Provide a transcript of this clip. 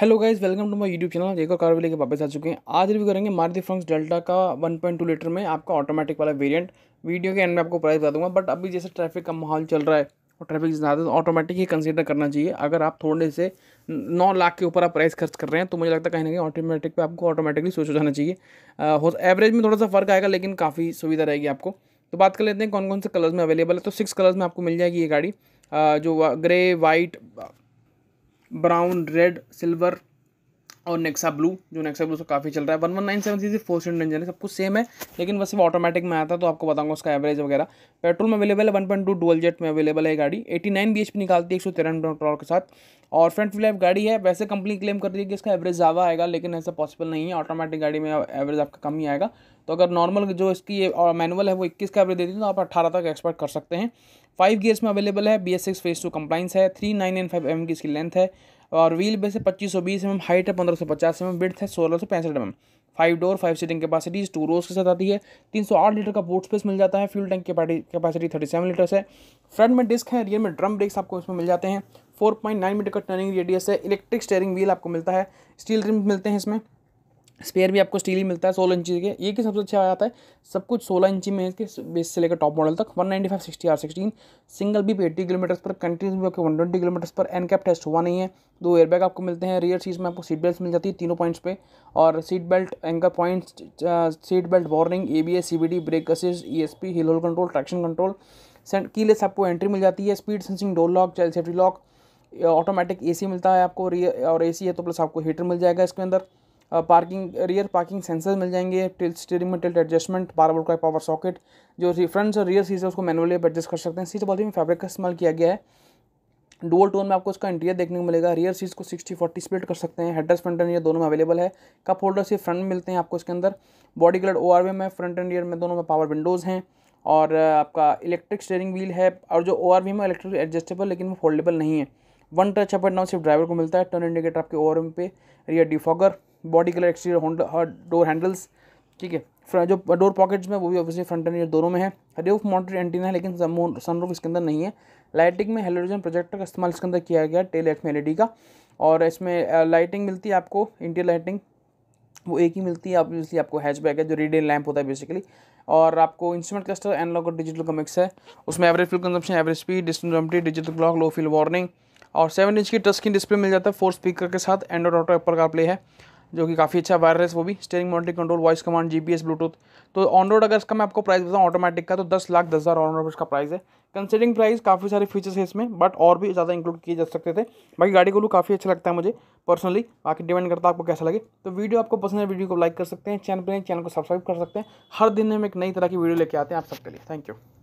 hello guys welcome to my YouTube channel एक और car लेके वापस आ चुके हैं आज रिव्यू करेंगे मारुति फ्रॉक्स डेल्टा का 1.2 लीटर में आपका ऑटोमेटिक वाला वेरिएंट वीडियो के एंड में आपको प्राइस बता दूंगा बट अभी जैसे ट्रैफिक का माहौल चल रहा है और ट्रैफिक ज़्यादा तो ऑटोमेटिक ही कंसिडर करना चाहिए अगर आप थोड़े से नौ लाख के ऊपर आप प्राइस खर्च कर रहे हैं तो मुझे लगता है कहीं ना कहीं ऑटोमेटिक पर आपको ऑटोमेटिकली सोच जाना चाहिए हो एवरेज में थोड़ा सा फर्क आएगा लेकिन काफ़ी सुविधा रहेगी आपको तो बात कर लेते हैं कौन कौन से कलर्स में अवेलेबल है तो सिक्स कलर्स में आपको मिल जाएगी ये गाड़ी जो grey white brown red silver और नेक्सा ब्लू जो नेक्सा ब्लू से काफ़ी चल रहा है one one nine seven C four seat engine है सब कुछ सेम है लेकिन बस सिर्फ ऑटोमेटिक में आता है तो आपको बताऊंगा उसका एवरेज वगैरह पेट्रोल में अवेलेबल है one point two dual jet में अवेलेबल है गाड़ी eighty nine B H P निकालती है एक सौ तेरह के साथ और फ्रंट व्हील गाड़ी है वैसे कंपनी क्लेम कर रही है कि इसका एवरेज ज़्यादा आएगा लेकिन ऐसा पॉसिबल नहीं है ऑटोमेटिक गाड़ी में एवरेज आपका कम ही आएगा तो अगर नॉर्मल जो इसकी ये और मैनुअल है वो 21 का एवरेज देती है तो आप 18 तक एक्सपेक्ट कर सकते हैं फाइव गियर्स में अवेलेबल है B S six phase two compliance है three nine N five M की इसकी लेंथ है और व्हील बेस है पच्चीस सौ बीस एम एम हाइट है पंद्रह सौ पचास एम एम विथ है सोलह सौ पैंसठ M M five door five seating capacities two rows के साथ आती है तीन सौ आठ लीटर का बोर्ड स्पेस मिल जाता है फ्यूल टैंक की कैपेसिटी थर्टी सेवन लीटर्स है फ्रंट में डिस्क है रियर में ड्रम ब्रेक्स आपको इसमें मिल जाते हैं 4.9 मीटर का टर्निंग रेडियस है इलेक्ट्रिक स्टेयरिंग व्हील आपको मिलता है स्टील रिम मिलते हैं इसमें स्पेयर भी आपको स्टील ही मिलता है सोलह इंची के ये कि सबसे अच्छा आता है सब कुछ सोलह इंची में इसके बेस से लेकर टॉप मॉडल तक one ninety five sixty R sixteen single भी एट्टी किलोमीटर्स पर कंट्रीज भी आपके वन ट्वेंटी किलोमीटर्स पर एन कैप टेस्ट हुआ नहीं है दो एयरबैग आपको मिलते हैं रियर सीट में आपको सीट बेल्ट मिल जाती है तीनों पॉइंट्स पे और seat belt anchor points seat belt warning A B S C B D brake assist E S P hill hold control traction control keyless आपको एंट्री मिल जाती है speed sensing door lock child safety lock automatic AC मिलता है आपको rear और AC है तो प्लस आपको हीटर मिल जाएगा इसके अंदर पार्किंग रियर पार्किंग सेंसर मिल जाएंगे टिल स्टीयरिंग में टिल्ट एडजस्टमेंट बार बोर्ड का पावर सॉकेट जो फ्रंट और रियर सीट है उसको मैनुअली आप एडजस्ट कर सकते हैं सीट बहुत ही फैब्रिक का इस्तेमाल किया गया है डुअल टोन में आपको इसका इंटीरियर देखने को मिलेगा रियर सीट को 60 40 स्प्लिट कर सकते हैं हेडर्स फ्रंट एंड रियर दोनों में अवेलेबल है कप होल्डर से फ्रंट में मिलते हैं आपको इसके अंदर बॉडी कलर ओ आर में फ्रंट एंड रियर में दोनों में पावर विंडोज़ हैं और आपका इलेक्ट्रिक स्टेयरिंग व्हील है और जो ओ में इलेक्ट्रिक एडजस्टेबल लेकिन वो फोल्डेबल नहीं है one touch up and down सिर्फ ड्राइवर को मिलता है टर्न इंडिकेटर आपके ओवर पे rear defogger body colour exterior door handles ठीक है जो डोर पॉकेट्स में वो भी ऑब्वियसली फ्रंट एंड रियर दोनों में है रेफ मॉन्टर एंटीन है लेकिन सनरूफ इसके अंदर नहीं है लाइटिंग में हेलोजन प्रोजेक्टर का इस्तेमाल इसके अंदर किया गया टेल लाइट में एलईडी का और इसमें लाइटिंग uh, मिलती है आपको इंटीरियर लाइटिंग वो एक ही मिलती है ऑब्वियसली आपको हैचबैक है जो रेडियन लैम्प होता है बेसिकली और आपको इंस्ट्रूमेंट क्लस्टर एनलॉग और डिजिटल का मिक्स है उसमें average fuel consumption average speed distance digital clock low fuel warning और सेवन इंच की टच स्क्रीन डिस्प्ले मिल जाता है फोर स्पीकर के साथ एंड्रॉड ऑटो एप्पल का प्ले है जो कि काफ़ी अच्छा वायरलेस वो भी steering monitoring control voice command GPS Bluetooth तो ऑन रोड अगर इसका मैं आपको प्राइस बताऊँ ऑटोमेटिक का तो दस लाख दस हज़ार ऑन रोड इसका प्राइस है कंसिडरिंग प्राइस काफ़ी सारे फीचर्स है इसमें बट और भी ज़्यादा इंक्लूड किए जा सकते थे बाकी गाड़ी को लू काफ़ी अच्छा लगता है मुझे पर्सनली बाकी डिपेंड करता है आपको कैसा लगे तो वीडियो आपको पसंद है वीडियो को लाइक कर सकते हैं चैनल पर चैनल को सब्सक्राइब कर सकते हैं हर दिन हम एक नई तरह की वीडियो लेके आते हैं आप सबके लिए थैंक यू